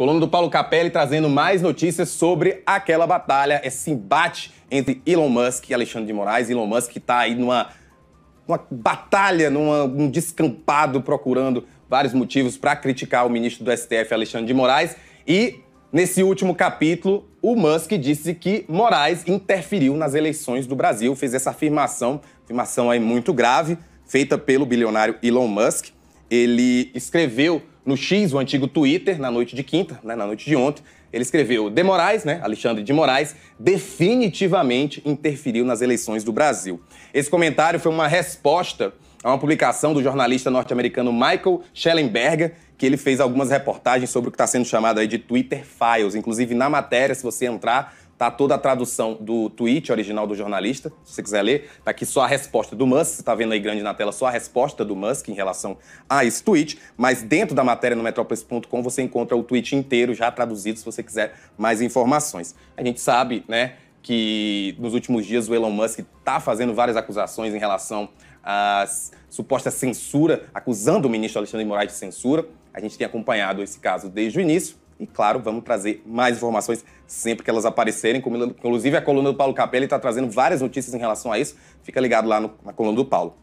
Coluna do Paulo Capelli trazendo mais notícias sobre aquela batalha, esse embate entre Elon Musk e Alexandre de Moraes. Elon Musk está aí numa, numa batalha, num descampado, procurando vários motivos para criticar o ministro do STF, Alexandre de Moraes. E Nesse último capítulo, o Musk disse que Moraes interferiu nas eleições do Brasil, fez essa afirmação, afirmação aí muito grave, feita pelo bilionário Elon Musk. Ele escreveu no X, o antigo Twitter, na noite de quinta, né, na noite de ontem, ele escreveu: De Moraes, né, Alexandre de Moraes, definitivamente interferiu nas eleições do Brasil. Esse comentário foi uma resposta a uma publicação do jornalista norte-americano Michael Schellenberger, que ele fez algumas reportagens sobre o que está sendo chamado aí de Twitter Files. Inclusive, na matéria, se você entrar, Tá toda a tradução do tweet original do jornalista, se você quiser ler. Tá aqui só a resposta do Musk, você tá vendo aí grande na tela só a resposta do Musk em relação a esse tweet. Mas dentro da matéria no metropolis.com você encontra o tweet inteiro já traduzido, se você quiser mais informações. A gente sabe, né, que nos últimos dias o Elon Musk tá fazendo várias acusações em relação à suposta censura, acusando o ministro Alexandre de Moraes de censura. A gente tem acompanhado esse caso desde o início. E claro, vamos trazer mais informações sempre que elas aparecerem, inclusive a coluna do Paulo Capelli está trazendo várias notícias em relação a isso. Fica ligado lá no, na coluna do Paulo.